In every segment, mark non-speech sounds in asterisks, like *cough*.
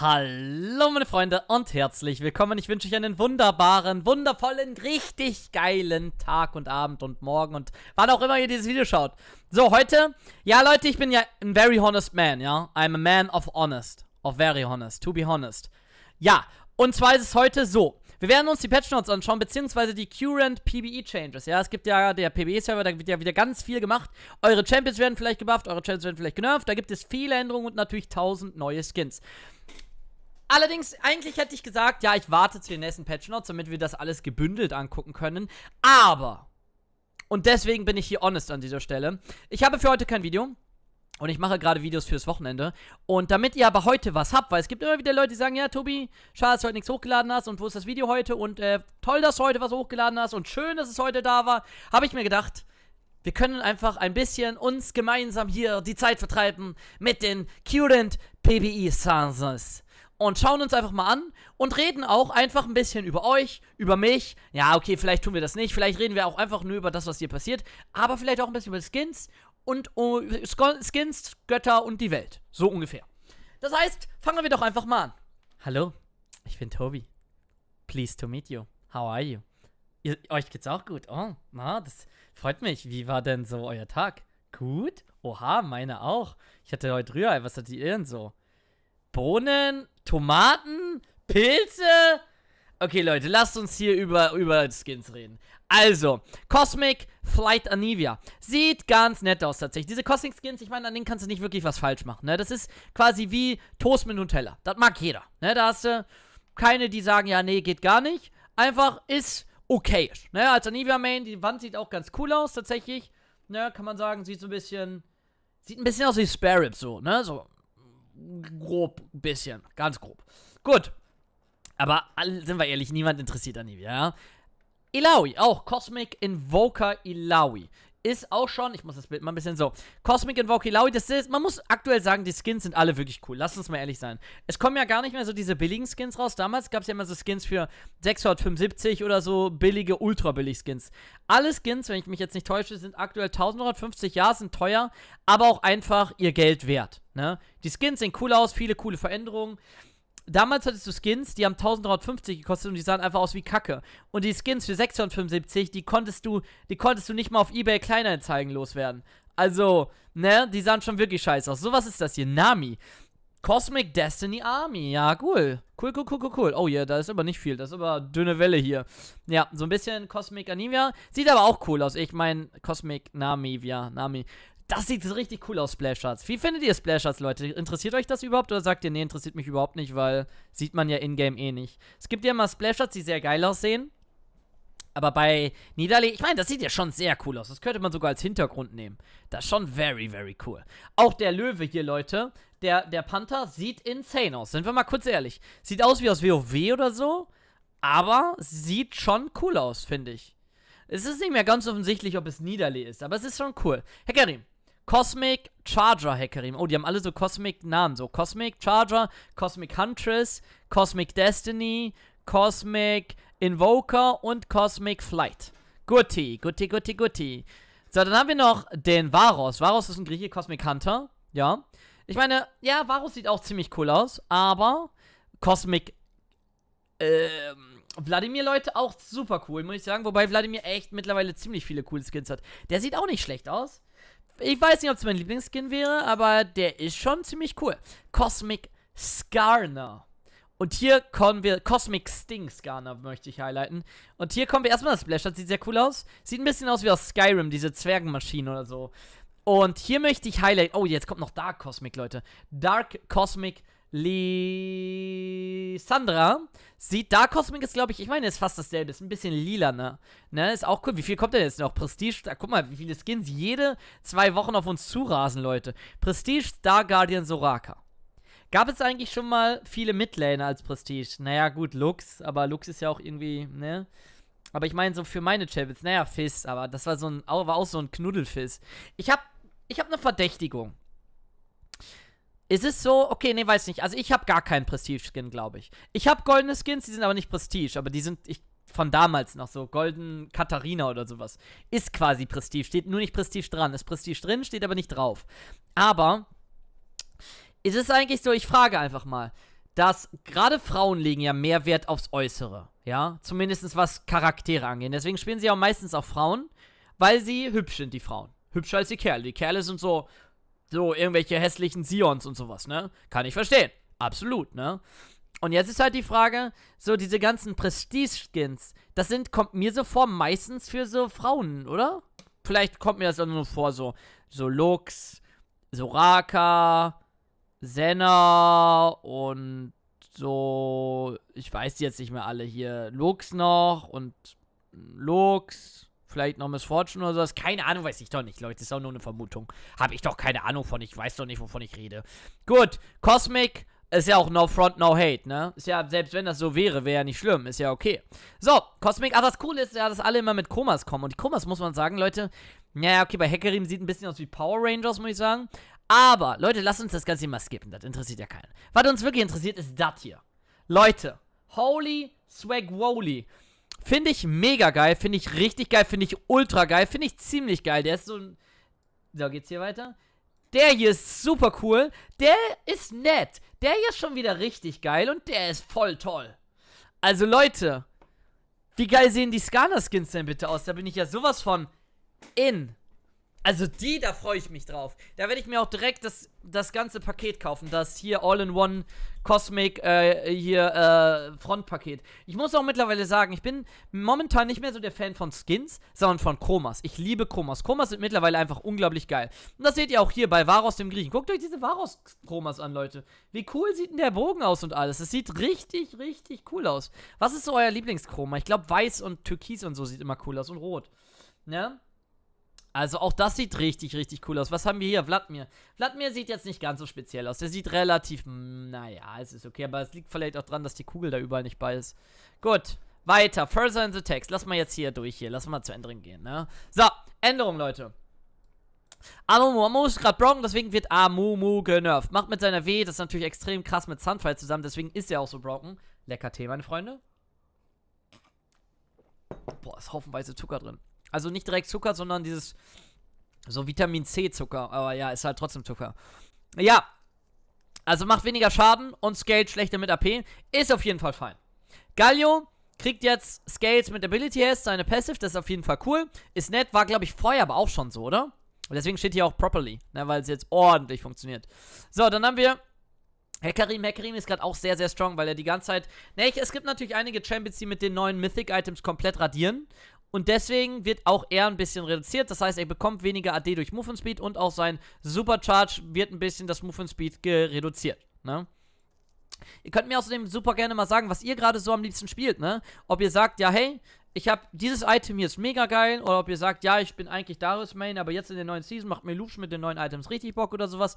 Hallo meine Freunde und herzlich willkommen. Ich wünsche euch einen wunderbaren, wundervollen, richtig geilen Tag und Abend und Morgen und wann auch immer ihr dieses Video schaut. So, heute, ja Leute, ich bin ja ein very honest man, ja. I'm a man of honest, of very honest, to be honest. Ja, und zwar ist es heute so. Wir werden uns die Patch Notes anschauen, beziehungsweise die Current PBE Changes. Ja, es gibt ja der PBE-Server, da wird ja wieder ganz viel gemacht. Eure Champions werden vielleicht gebufft, eure Champions werden vielleicht genervt. Da gibt es viele Änderungen und natürlich tausend neue Skins. Allerdings, eigentlich hätte ich gesagt, ja, ich warte zu den nächsten Patch Notes, damit wir das alles gebündelt angucken können. Aber, und deswegen bin ich hier honest an dieser Stelle, ich habe für heute kein Video. Und ich mache gerade Videos fürs Wochenende. Und damit ihr aber heute was habt, weil es gibt immer wieder Leute, die sagen, ja, Tobi, schade, dass du heute nichts hochgeladen hast und wo ist das Video heute? Und äh, toll, dass du heute was hochgeladen hast und schön, dass es heute da war. Habe ich mir gedacht, wir können einfach ein bisschen uns gemeinsam hier die Zeit vertreiben mit den Current PBI Sanses. Und schauen uns einfach mal an und reden auch einfach ein bisschen über euch, über mich. Ja, okay, vielleicht tun wir das nicht. Vielleicht reden wir auch einfach nur über das, was hier passiert. Aber vielleicht auch ein bisschen über Skins und oh, Skins, Götter und die Welt. So ungefähr. Das heißt, fangen wir doch einfach mal an. Hallo, ich bin Tobi. Pleased to meet you. How are you? Ihr, euch geht's auch gut? Oh, na, das freut mich. Wie war denn so euer Tag? Gut? Oha, meine auch. Ich hatte heute Rührei. Was hattet ihr denn so? Bohnen, Tomaten, Pilze, Okay, Leute, lasst uns hier über, über Skins reden. Also, Cosmic Flight Anivia. Sieht ganz nett aus tatsächlich. Diese Cosmic Skins, ich meine, an denen kannst du nicht wirklich was falsch machen. Ne? Das ist quasi wie Toast mit Nutella. Das mag jeder. Ne? Da hast du keine, die sagen, ja, nee, geht gar nicht. Einfach ist okay. Ne? Als Anivia Main, die Wand sieht auch ganz cool aus tatsächlich. Ne? Kann man sagen, sieht so ein bisschen... Sieht ein bisschen aus wie Spare Rib so, ne? So grob bisschen, ganz grob. Gut, aber sind wir ehrlich, niemand interessiert an ihm, ja? Ilaoi, auch Cosmic Invoker Ilaoi. Ist auch schon, ich muss das Bild mal ein bisschen so. Cosmic Invoker Ilaoi, das ist, man muss aktuell sagen, die Skins sind alle wirklich cool. Lass uns mal ehrlich sein. Es kommen ja gar nicht mehr so diese billigen Skins raus. Damals gab es ja immer so Skins für 675 oder so billige, ultra billig Skins. Alle Skins, wenn ich mich jetzt nicht täusche, sind aktuell 1150, ja, sind teuer, aber auch einfach ihr Geld wert. Ne? Die Skins sehen cool aus, viele coole Veränderungen damals hattest du Skins, die haben 1350 gekostet und die sahen einfach aus wie Kacke. Und die Skins für 675, die konntest du, die konntest du nicht mal auf eBay kleiner Kleinanzeigen loswerden. Also, ne, die sahen schon wirklich scheiße aus. So was ist das hier? Nami. Cosmic Destiny Army. Ja, cool. Cool, cool, cool, cool, cool. Oh ja, yeah, da ist aber nicht viel. Das ist aber dünne Welle hier. Ja, so ein bisschen Cosmic Anivia. Sieht aber auch cool aus. Ich meine, Cosmic Namivia. Nami. Das sieht richtig cool aus, Splash Arts. Wie findet ihr Splash Arts, Leute? Interessiert euch das überhaupt oder sagt ihr, nee, interessiert mich überhaupt nicht, weil sieht man ja in-game eh nicht. Es gibt ja immer Splash Arts, die sehr geil aussehen. Aber bei Niederlee, ich meine, das sieht ja schon sehr cool aus. Das könnte man sogar als Hintergrund nehmen. Das ist schon very, very cool. Auch der Löwe hier, Leute, der, der Panther sieht insane aus. Sind wir mal kurz ehrlich. Sieht aus wie aus WoW oder so, aber sieht schon cool aus, finde ich. Es ist nicht mehr ganz offensichtlich, ob es Niederlee ist, aber es ist schon cool. Herr Karim, Cosmic Charger Hackerim. Oh, die haben alle so Cosmic Namen. So Cosmic Charger, Cosmic Huntress, Cosmic Destiny, Cosmic Invoker und Cosmic Flight. Gutti, gutti, gutti, gutti. So, dann haben wir noch den Varos. Varos ist ein Grieche Cosmic Hunter. Ja. Ich meine, ja, Varus sieht auch ziemlich cool aus, aber Cosmic ähm, Vladimir, Leute, auch super cool, muss ich sagen. Wobei Vladimir echt mittlerweile ziemlich viele coole Skins hat. Der sieht auch nicht schlecht aus. Ich weiß nicht, ob es mein Lieblingsskin wäre, aber der ist schon ziemlich cool. Cosmic Skarner. Und hier kommen wir, Cosmic Sting Skarner möchte ich highlighten. Und hier kommen wir erstmal, das Splash Das sieht sehr cool aus. Sieht ein bisschen aus wie aus Skyrim, diese Zwergenmaschine oder so. Und hier möchte ich highlighten, oh, jetzt kommt noch Dark Cosmic, Leute. Dark Cosmic Lisandra sieht da Cosmic ist, glaube ich, ich meine, ist fast dasselbe. Ist ein bisschen lila, ne? Ne, ist auch cool. Wie viel kommt denn jetzt noch? Prestige, da, guck mal, wie viele Skins jede zwei Wochen auf uns zurasen, Leute. Prestige, Star Guardian, Soraka. Gab es eigentlich schon mal viele Midlaner als Prestige? Naja, gut, Lux, aber Lux ist ja auch irgendwie, ne? Aber ich meine, so für meine Champions, naja, Fizz, aber das war so ein, war auch so ein Knuddelfizz. Ich hab, ich hab eine Verdächtigung. Ist es so? Okay, nee, weiß nicht. Also ich habe gar keinen Prestige-Skin, glaube ich. Ich habe goldene Skins, die sind aber nicht Prestige, aber die sind ich, von damals noch so. Golden Katharina oder sowas. Ist quasi Prestige, steht nur nicht Prestige dran. Ist Prestige drin, steht aber nicht drauf. Aber ist es eigentlich so, ich frage einfach mal, dass gerade Frauen legen ja mehr Wert aufs Äußere, ja? Zumindest was Charaktere angeht. Deswegen spielen sie auch meistens auch Frauen, weil sie hübsch sind, die Frauen. Hübscher als die Kerle. Die Kerle sind so, so irgendwelche hässlichen Sions und sowas, ne? Kann ich verstehen. Absolut, ne? Und jetzt ist halt die Frage, so diese ganzen Prestige-Skins, das sind, kommt mir so vor, meistens für so Frauen, oder? Vielleicht kommt mir das auch nur vor, so, so Lux, Soraka, Senna und so, ich weiß jetzt nicht mehr alle hier, Lux noch und Lux Vielleicht noch Miss Fortune oder sowas. Keine Ahnung, weiß ich doch nicht, Leute. Das ist auch nur eine Vermutung. Habe ich doch keine Ahnung von. Ich weiß doch nicht, wovon ich rede. Gut, Cosmic ist ja auch No Front, No Hate, ne? Ist ja, selbst wenn das so wäre, wäre ja nicht schlimm. Ist ja okay. So, Cosmic. Aber ah, das Coole ist ja, dass alle immer mit Komas kommen. Und die Komas, muss man sagen, Leute. Naja, okay, bei Hackerim sieht ein bisschen aus wie Power Rangers, muss ich sagen. Aber, Leute, lasst uns das Ganze mal skippen. Das interessiert ja keinen. Was uns wirklich interessiert, ist das hier. Leute, holy swag woly. Finde ich mega geil, finde ich richtig geil, finde ich ultra geil, finde ich ziemlich geil. Der ist so ein. So, geht's hier weiter? Der hier ist super cool. Der ist nett. Der hier ist schon wieder richtig geil und der ist voll toll. Also, Leute, wie geil sehen die Scanner-Skins denn bitte aus? Da bin ich ja sowas von in. Also die, da freue ich mich drauf. Da werde ich mir auch direkt das, das ganze Paket kaufen. Das hier All-in-One Cosmic äh, hier äh, Frontpaket. Ich muss auch mittlerweile sagen, ich bin momentan nicht mehr so der Fan von Skins, sondern von Chromas. Ich liebe Chromas. Chromas sind mittlerweile einfach unglaublich geil. Und das seht ihr auch hier bei Varos dem Griechen. Guckt euch diese Varos-Chromas an, Leute. Wie cool sieht denn der Bogen aus und alles. Es sieht richtig, richtig cool aus. Was ist so euer Lieblingschroma? Ich glaube, weiß und türkis und so sieht immer cool aus und rot. Ne? Ja? Also auch das sieht richtig, richtig cool aus. Was haben wir hier? Vladimir. Vladimir sieht jetzt nicht ganz so speziell aus. Der sieht relativ, hm, naja, es ist okay. Aber es liegt vielleicht auch dran, dass die Kugel da überall nicht bei ist. Gut, weiter. Further in the text. Lass mal jetzt hier durch hier. Lass mal zu Änderung gehen, ne? So, Änderung, Leute. Amumu, Amumu ist gerade broken, deswegen wird Amumu genervt. Macht mit seiner W, das ist natürlich extrem krass mit Sunfire zusammen, deswegen ist er auch so broken. Lecker Tee, meine Freunde. Boah, ist haufenweise Zucker drin. Also nicht direkt Zucker, sondern dieses so Vitamin C Zucker. Aber ja, ist halt trotzdem Zucker. Ja. Also macht weniger Schaden und scaled schlechter mit AP. Ist auf jeden Fall fein. Gallio kriegt jetzt Scales mit Ability S, seine Passive. Das ist auf jeden Fall cool. Ist nett. War, glaube ich, vorher aber auch schon so, oder? Und deswegen steht hier auch properly, ne, weil es jetzt ordentlich funktioniert. So, dann haben wir Hekarim. Hekarim ist gerade auch sehr, sehr strong, weil er die ganze Zeit. Ne, es gibt natürlich einige Champions, die mit den neuen Mythic-Items komplett radieren. Und deswegen wird auch er ein bisschen reduziert. Das heißt, er bekommt weniger AD durch Movement Speed und auch sein Supercharge wird ein bisschen das Movement Speed reduziert. Ne? Ihr könnt mir außerdem super gerne mal sagen, was ihr gerade so am liebsten spielt, ne? Ob ihr sagt, ja, hey, ich habe dieses Item hier ist mega geil oder ob ihr sagt, ja, ich bin eigentlich Darius Main, aber jetzt in der neuen Season macht mir Lush mit den neuen Items richtig Bock oder sowas.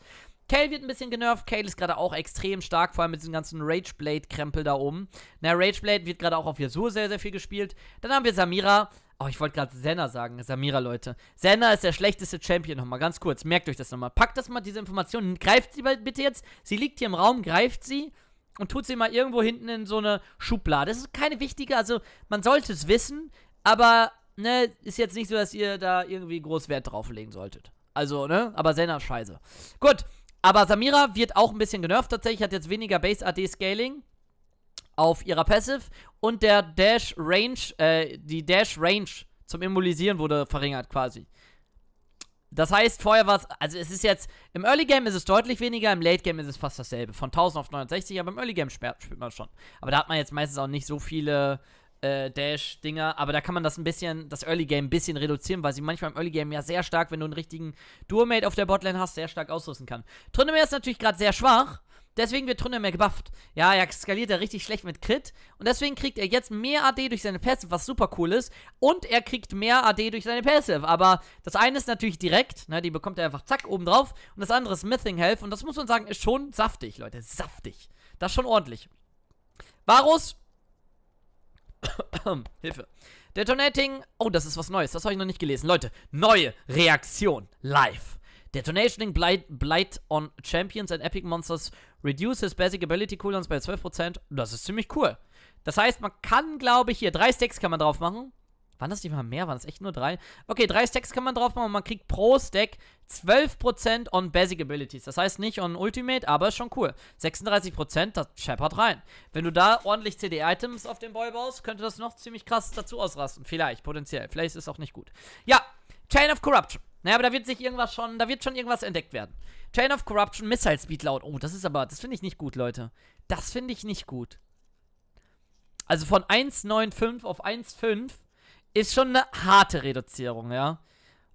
Kale wird ein bisschen genervt, Kale ist gerade auch extrem stark, vor allem mit diesem ganzen Rageblade-Krempel da oben. Na, Rageblade wird gerade auch auf Yasuo sehr, sehr viel gespielt. Dann haben wir Samira. Oh, ich wollte gerade Senna sagen, Samira, Leute. Senna ist der schlechteste Champion, nochmal ganz kurz, merkt euch das nochmal. Packt das mal, diese Information, greift sie bitte jetzt, sie liegt hier im Raum, greift sie und tut sie mal irgendwo hinten in so eine Schublade. Das ist keine wichtige, also man sollte es wissen, aber ne, ist jetzt nicht so, dass ihr da irgendwie groß Wert drauflegen solltet. Also, ne, aber Senna scheiße. Gut, aber Samira wird auch ein bisschen genervt tatsächlich, hat jetzt weniger Base AD Scaling auf ihrer Passive und der Dash Range, äh, die Dash Range zum Immobilisieren wurde verringert quasi. Das heißt, vorher war es, also es ist jetzt, im Early Game ist es deutlich weniger, im Late Game ist es fast dasselbe. Von 1000 auf 960, aber im Early Game spielt, spielt man schon. Aber da hat man jetzt meistens auch nicht so viele äh, Dash-Dinger, aber da kann man das ein bisschen, das Early Game ein bisschen reduzieren, weil sie manchmal im Early Game ja sehr stark, wenn du einen richtigen Duo-Mate auf der Botlane hast, sehr stark ausrüsten kann. Trunnemere ist natürlich gerade sehr schwach, Deswegen wird Trunde mehr gebufft. Ja, er skaliert ja richtig schlecht mit Crit. Und deswegen kriegt er jetzt mehr AD durch seine Passive, was super cool ist. Und er kriegt mehr AD durch seine Passive. Aber das eine ist natürlich direkt, ne, die bekommt er einfach zack oben drauf. Und das andere ist Mything Health. Und das muss man sagen, ist schon saftig, Leute. Saftig. Das ist schon ordentlich. Varus. *coughs* Hilfe. Detonating. Oh, das ist was Neues. Das habe ich noch nicht gelesen. Leute, neue Reaktion. Live. Detonationing Blight, Blight on Champions and Epic Monsters reduces basic ability Cooldowns bei 12%. Das ist ziemlich cool. Das heißt, man kann, glaube ich, hier drei Stacks kann man drauf machen. Waren das nicht mal mehr? Waren das echt nur drei? Okay, drei Stacks kann man drauf machen und man kriegt pro Stack 12% on Basic Abilities. Das heißt nicht on Ultimate, aber ist schon cool. 36%, das scheppert rein. Wenn du da ordentlich CD-Items auf dem Boy baust, könnte das noch ziemlich krass dazu ausrasten. Vielleicht, potenziell. Vielleicht ist es auch nicht gut. Ja, Chain of Corruption. Naja, aber da wird sich irgendwas schon, da wird schon irgendwas entdeckt werden. Chain of Corruption, Missile Speed Loud. Oh, das ist aber, das finde ich nicht gut, Leute. Das finde ich nicht gut. Also von 1,95 auf 1,5 ist schon eine harte Reduzierung, ja.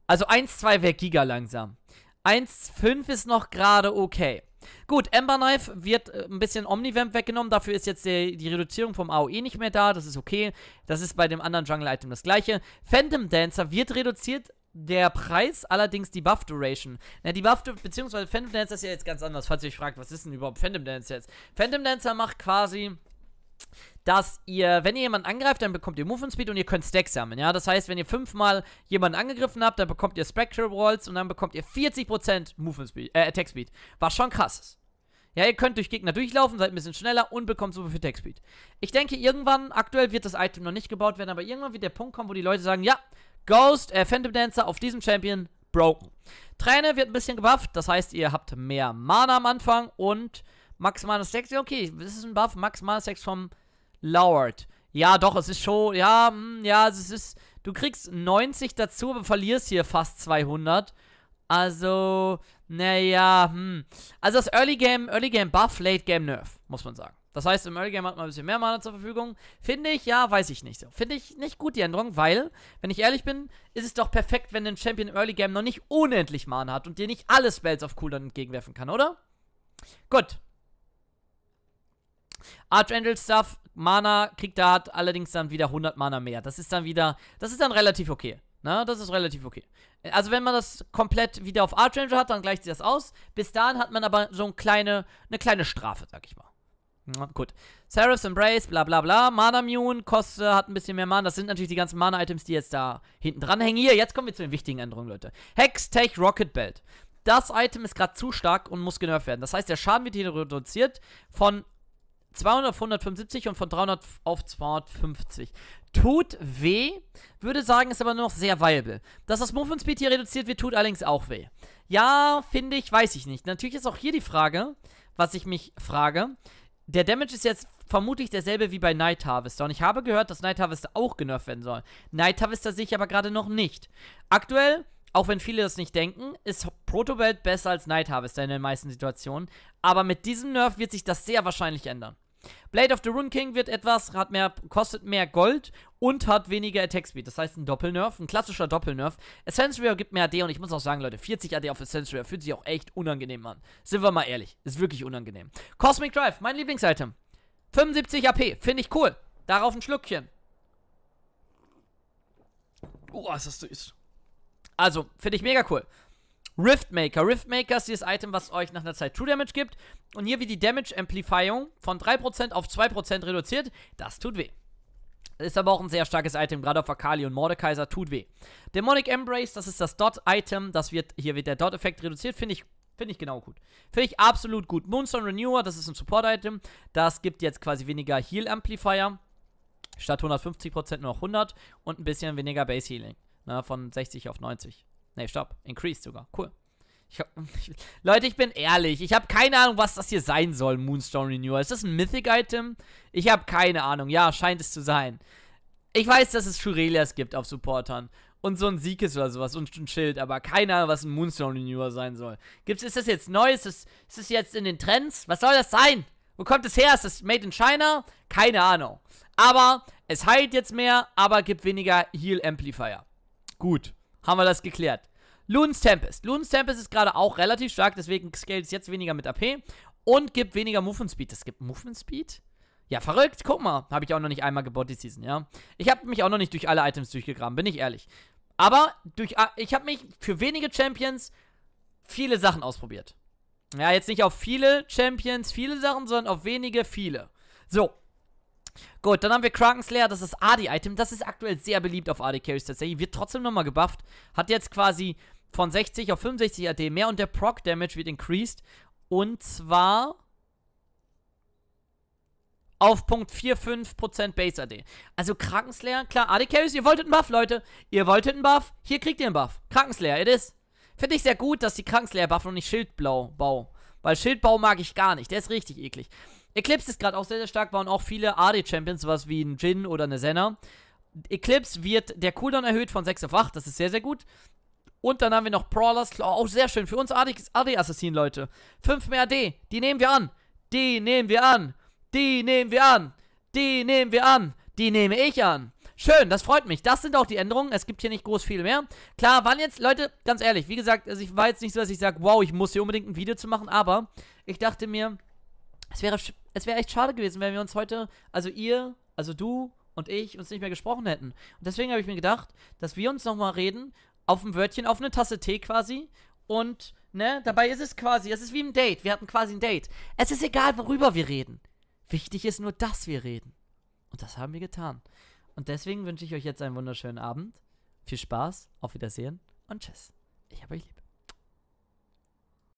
Also 1,2 wäre giga langsam. 1,5 ist noch gerade okay. Gut, Ember Knife wird äh, ein bisschen Omnivamp weggenommen. Dafür ist jetzt die, die, Reduzierung vom AOE nicht mehr da. Das ist okay. Das ist bei dem anderen Jungle-Item das gleiche. Phantom Dancer wird reduziert. Der Preis allerdings die Buff Duration. Na, die Buff, beziehungsweise Phantom Dancer ist ja jetzt ganz anders, falls ihr euch fragt, was ist denn überhaupt Phantom Dancer jetzt? Phantom Dancer macht quasi, dass ihr, wenn ihr jemanden angreift, dann bekommt ihr Movement Speed und ihr könnt Stacks sammeln, ja? Das heißt, wenn ihr fünfmal jemanden angegriffen habt, dann bekommt ihr Spectral Walls und dann bekommt ihr 40% Movement Speed, äh, Attack Speed. Was schon krass ist. Ja, ihr könnt durch Gegner durchlaufen, seid ein bisschen schneller und bekommt super viel Attack speed Ich denke, irgendwann, aktuell wird das Item noch nicht gebaut werden, aber irgendwann wird der Punkt kommen, wo die Leute sagen, ja, Ghost, äh, Phantom Dancer auf diesem Champion broken. Träne wird ein bisschen gebufft, das heißt, ihr habt mehr Mana am Anfang und Max Minus 6. Okay, das ist ein Buff, Max Minus 6 vom Loward. Ja, doch, es ist schon, ja, mh, hm, ja, es ist, du kriegst 90 dazu, aber verlierst hier fast 200. Also, naja, hm. Also das Early Game, Early Game Buff, Late Game Nerf, muss man sagen. Das heißt, im Early Game hat man ein bisschen mehr Mana zur Verfügung. Finde ich, ja, weiß ich nicht so. Finde ich nicht gut, die Änderung, weil, wenn ich ehrlich bin, ist es doch perfekt, wenn ein Champion im Early Game noch nicht unendlich Mana hat und dir nicht alle Spells auf Cooldown entgegenwerfen kann, oder? Gut. Archangel Stuff, Mana kriegt da allerdings dann wieder 100 Mana mehr. Das ist dann wieder, das ist dann relativ okay. Na, das ist relativ okay. Also wenn man das komplett wieder auf Archranger hat, dann gleicht sich das aus. Bis dahin hat man aber so eine kleine, eine kleine Strafe, sag ich mal. Na, gut. Seraph's Embrace, bla bla bla. Mana Mune, Koste äh, hat ein bisschen mehr Mana. Das sind natürlich die ganzen Mana-Items, die jetzt da hinten dran hängen. Hier, jetzt kommen wir zu den wichtigen Änderungen, Leute. Hex, Tech, Rocket Belt. Das Item ist gerade zu stark und muss genervt werden. Das heißt, der Schaden wird hier reduziert von 200 auf 175 und von 300 auf 250. Tut weh, würde sagen, ist aber nur noch sehr viable. Dass das Movement Speed hier reduziert wird, tut allerdings auch weh. Ja, finde ich, weiß ich nicht. Natürlich ist auch hier die Frage, was ich mich frage. Der Damage ist jetzt vermutlich derselbe wie bei Night Harvester. Und ich habe gehört, dass Night Harvester auch genervt werden soll. Night Harvester sehe ich aber gerade noch nicht. Aktuell auch wenn viele das nicht denken, ist Protobelt besser als Night Harvester in den meisten Situationen. Aber mit diesem Nerf wird sich das sehr wahrscheinlich ändern. Blade of the Rune King wird etwas, hat mehr, kostet mehr Gold und hat weniger Attack Speed. Das heißt ein Doppelnerf, ein klassischer Doppelnerf. Essential gibt mehr AD und ich muss auch sagen, Leute, 40 AD auf Essential fühlt sich auch echt unangenehm an. Sind wir mal ehrlich, ist wirklich unangenehm. Cosmic Drive, mein Lieblingsitem. 75 AP, finde ich cool. Darauf ein Schlückchen. Oh, was das süß. Also, finde ich mega cool. Riftmaker. Riftmaker ist dieses Item, was euch nach einer Zeit True Damage gibt. Und hier wird die Damage Amplifyung von 3% auf 2% reduziert. Das tut weh. Ist aber auch ein sehr starkes Item, gerade auf Akali und Mordekaiser, tut weh. Demonic Embrace, das ist das Dot-Item, das wird, hier wird der Dot-Effekt reduziert, finde ich, finde ich genau gut. Finde ich absolut gut. Moonstone Renewer, das ist ein Support-Item, das gibt jetzt quasi weniger Heal-Amplifier, statt 150% nur noch 100 und ein bisschen weniger Base-Healing. Na, ne, von 60 auf 90. Ne, stopp. Increased sogar. Cool. Ich hab, ich, *laughs* Leute, ich bin ehrlich. Ich habe keine Ahnung, was das hier sein soll, Moonstone Renewal. Ist das ein Mythic-Item? Ich habe keine Ahnung. Ja, scheint es zu sein. Ich weiß, dass es Shurelias gibt auf Supportern. Und so ein Sieg oder sowas und ein Schild, aber keine Ahnung, was ein Moonstone Renewer sein soll. Gibt's, ist das jetzt neu? Ist das, ist das jetzt in den Trends? Was soll das sein? Wo kommt es her? Ist das made in China? Keine Ahnung. Aber es heilt jetzt mehr, aber gibt weniger Heal Amplifier. Gut, haben wir das geklärt. Loons Tempest. Loons Tempest ist gerade auch relativ stark, deswegen scale es jetzt weniger mit AP und gibt weniger Movement Speed. Das gibt Movement Speed? Ja, verrückt, guck mal. Habe ich auch noch nicht einmal gebot die Season, ja. Ich habe mich auch noch nicht durch alle Items durchgegraben, bin ich ehrlich. Aber durch, ah, ich habe mich für wenige Champions viele Sachen ausprobiert. Ja, jetzt nicht auf viele Champions viele Sachen, sondern auf wenige viele. So, Gut, dann haben wir Kraken Slayer, das ist Adi-Item. Das ist aktuell sehr beliebt auf Adi-Carries tatsächlich. Wird trotzdem nochmal gebufft. Hat jetzt quasi von 60 auf 65 AD mehr und der Proc-Damage wird increased. Und zwar auf Punkt 45% Base AD. Also Krakenslayer, klar, AD Carries, ihr wolltet einen Buff, Leute. Ihr wolltet einen Buff, hier kriegt ihr einen Buff. Krakenslayer, it is. Finde ich sehr gut, dass die Krakenslayer buffen und nicht Schildblau bau. Weil Schildbau mag ich gar nicht, der ist richtig eklig. Eclipse ist gerade auch sehr, sehr stark, bauen auch viele AD-Champions, was wie ein Jin oder eine Senna. Eclipse wird der Cooldown erhöht von 6 auf 8, das ist sehr, sehr gut. Und dann haben wir noch Prawlers, auch sehr schön für uns AD-Assassinen, Leute. 5 mehr AD, die nehmen wir an. Die nehmen wir an. Die nehmen wir an. Die nehmen wir an. Die nehme ich an. Schön, das freut mich. Das sind auch die Änderungen. Es gibt hier nicht groß viel mehr. Klar, wann jetzt, Leute, ganz ehrlich, wie gesagt, also ich war jetzt nicht so, dass ich sage, wow, ich muss hier unbedingt ein Video zu machen, aber ich dachte mir, es wäre, es wäre echt schade gewesen, wenn wir uns heute, also ihr, also du und ich, uns nicht mehr gesprochen hätten. Und deswegen habe ich mir gedacht, dass wir uns nochmal reden, auf ein Wörtchen, auf eine Tasse Tee quasi. Und, ne, dabei ist es quasi, es ist wie ein Date. Wir hatten quasi ein Date. Es ist egal, worüber wir reden. Wichtig ist nur, dass wir reden. Und das haben wir getan. Und deswegen wünsche ich euch jetzt einen wunderschönen Abend. Viel Spaß, auf Wiedersehen und tschüss. Ich habe euch lieb.